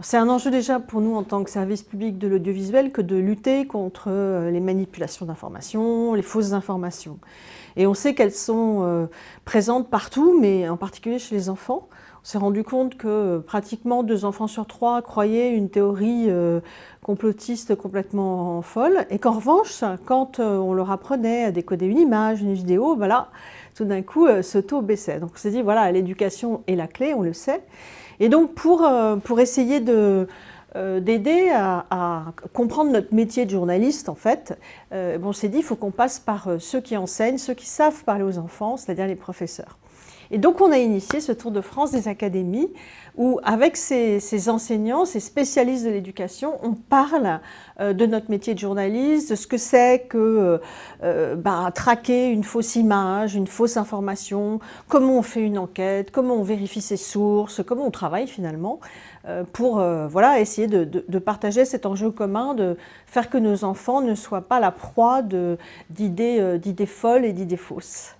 C'est un enjeu déjà pour nous en tant que service public de l'audiovisuel que de lutter contre euh, les manipulations d'informations, les fausses informations. Et on sait qu'elles sont euh, présentes partout, mais en particulier chez les enfants. On s'est rendu compte que euh, pratiquement deux enfants sur trois croyaient une théorie complotiste complètement folle, et qu'en revanche, quand on leur apprenait à décoder une image, une vidéo, voilà, bah tout d'un coup, ce taux baissait. Donc on s'est dit, voilà, l'éducation est la clé, on le sait. Et donc pour, euh, essayer euh, d'aider à, comprendre notre métier de journaliste, en fait, euh, bon, on s'est dit, qu'il faut qu'on passe par ceux qui enseignent, ceux qui savent parler aux enfants, c'est-à-dire les professeurs. Et donc on a initié ce Tour de France des académies où avec ces, enseignants, ces spécialistes de l'éducation, on parle euh, de notre métier de journaliste, de ce que c'est que euh, euh, bah, traquer une fausse image, une fausse information, comment on fait une enquête, comment on vérifie ses sources, comment on travaille finalement pour voilà, essayer de, partager cet enjeu commun, de faire que nos enfants ne soient pas la proie d'idées folles et d'idées fausses.